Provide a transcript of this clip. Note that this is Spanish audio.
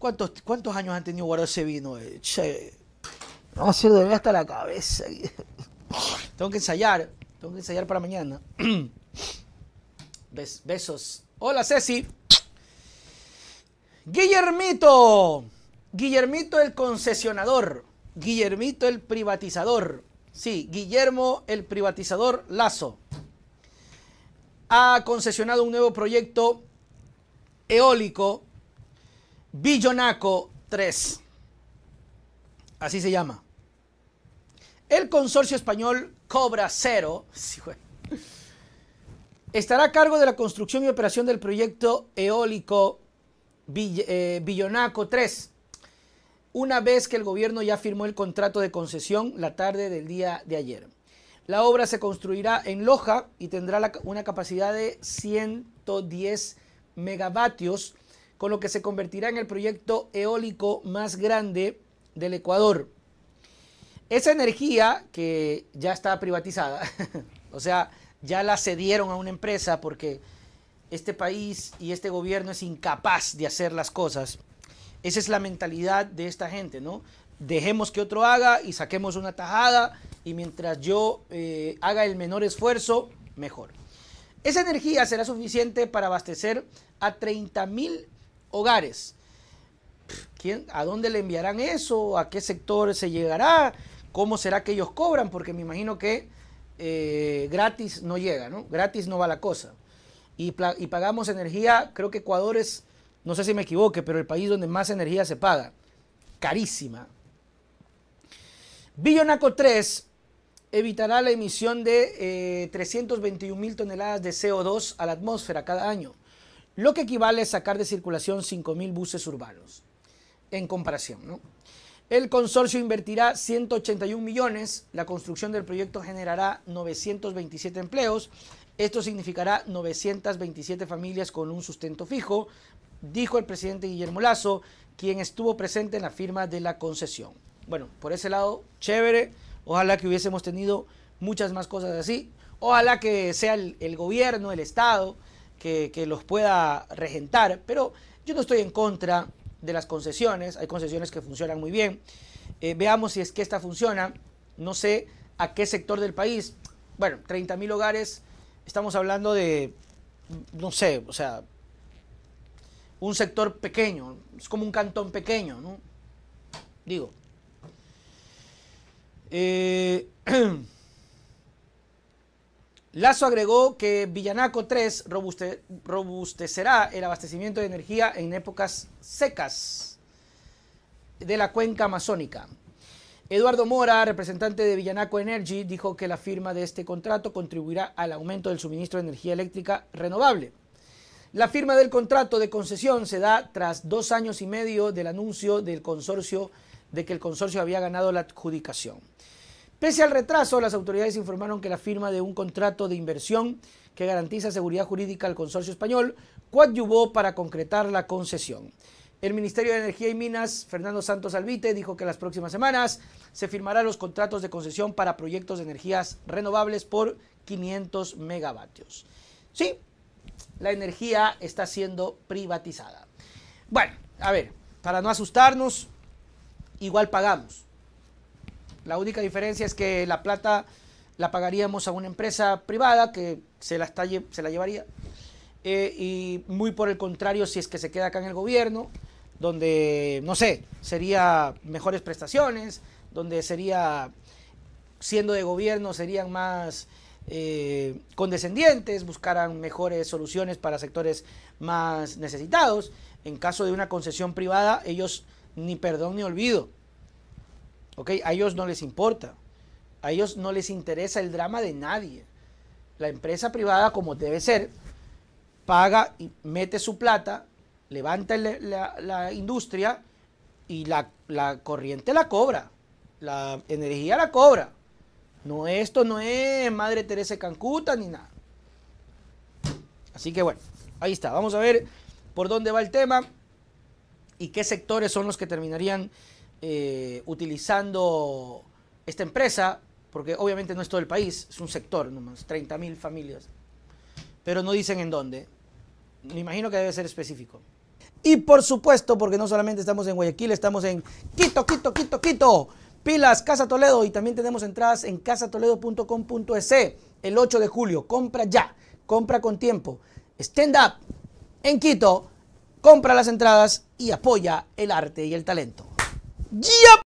¿Cuántos, años han tenido guardado ese vino? Eh? Che, a de hasta la cabeza. tengo que ensayar, tengo que ensayar para mañana. besos. Hola Ceci. Guillermito. Guillermito el concesionador. Guillermito el privatizador. Sí, Guillermo el privatizador Lazo. Ha concesionado un nuevo proyecto eólico Villonaco 3. Así se llama. El consorcio español Cobra Cero estará a cargo de la construcción y operación del proyecto eólico Villonaco eh, 3. Una vez que el gobierno ya firmó el contrato de concesión la tarde del día de ayer. La obra se construirá en Loja y tendrá una capacidad de 110 megavatios con lo que se convertirá en el proyecto eólico más grande del Ecuador. Esa energía que ya está privatizada, o sea, ya la cedieron a una empresa porque este país y este gobierno es incapaz de hacer las cosas. Esa es la mentalidad de esta gente, ¿no? Dejemos que otro haga y saquemos una tajada y mientras yo eh, haga el menor esfuerzo, mejor. Esa energía será suficiente para abastecer a 30 mil hogares. ¿A dónde le enviarán eso? ¿A qué sector se llegará? ¿Cómo será que ellos cobran? Porque me imagino que eh, gratis no llega, ¿no? Gratis no va la cosa. Y, pagamos energía, creo que Ecuador es, no sé si me equivoque, pero el país donde más energía se paga. Carísima. Billonaco 3 evitará la emisión de 321 eh, mil toneladas de CO2 a la atmósfera cada año lo que equivale a sacar de circulación 5.000 buses urbanos, en comparación. El consorcio invertirá 181 millones, la construcción del proyecto generará 927 empleos, esto significará 927 familias con un sustento fijo, dijo el presidente Guillermo Lazo, quien estuvo presente en la firma de la concesión. Bueno, por ese lado, chévere, ojalá que hubiésemos tenido muchas más cosas así, ojalá que sea el, el gobierno, el Estado, que, los pueda regentar, pero yo no estoy en contra de las concesiones, hay concesiones que funcionan muy bien. Eh, veamos si es que esta funciona, no sé a qué sector del país. Bueno, 30.000 hogares, estamos hablando de, no sé, o sea, un sector pequeño, es como un cantón pequeño, ¿no? Digo. Eh, Lazo agregó que Villanaco 3 robustecerá el abastecimiento de energía en épocas secas de la cuenca amazónica. Eduardo Mora, representante de Villanaco Energy, dijo que la firma de este contrato contribuirá al aumento del suministro de energía eléctrica renovable. La firma del contrato de concesión se da tras dos años y medio del anuncio del consorcio de que el consorcio había ganado la adjudicación. Pese al retraso, las autoridades informaron que la firma de un contrato de inversión que garantiza seguridad jurídica al consorcio español coadyuvó para concretar la concesión. El Ministerio de Energía y Minas, Fernando Santos Albite, dijo que las próximas semanas se firmarán los contratos de concesión para proyectos de energías renovables por 500 megavatios. Sí, la energía está siendo privatizada. Bueno, a ver, para no asustarnos, igual pagamos. La única diferencia es que la plata la pagaríamos a una empresa privada que se la, se la llevaría. Eh, y muy por el contrario, si es que se queda acá en el gobierno, donde, no sé, serían mejores prestaciones, donde sería, siendo de gobierno, serían más eh, condescendientes, buscaran mejores soluciones para sectores más necesitados. En caso de una concesión privada, ellos ni perdón ni olvido. A ellos no les importa. A ellos no les interesa el drama de nadie. La empresa privada, como debe ser, paga y mete su plata, levanta la, industria y la, corriente la cobra, la energía la cobra. No, esto no es Madre Teresa Cancuta ni nada. Así que bueno, ahí está. Vamos a ver por dónde va el tema y qué sectores son los que terminarían eh, utilizando esta empresa, porque obviamente no es todo el país, es un sector nomás, 30.000 familias, pero no dicen en dónde. Me imagino que debe ser específico. Y por supuesto, porque no solamente estamos en Guayaquil, estamos en Quito, Quito, Quito, Quito, Pilas, Casa Toledo y también tenemos entradas en casatoledo.com.es el 8 de julio. Compra ya, compra con tiempo. Stand up en Quito, compra las entradas y apoya el arte y el talento. dia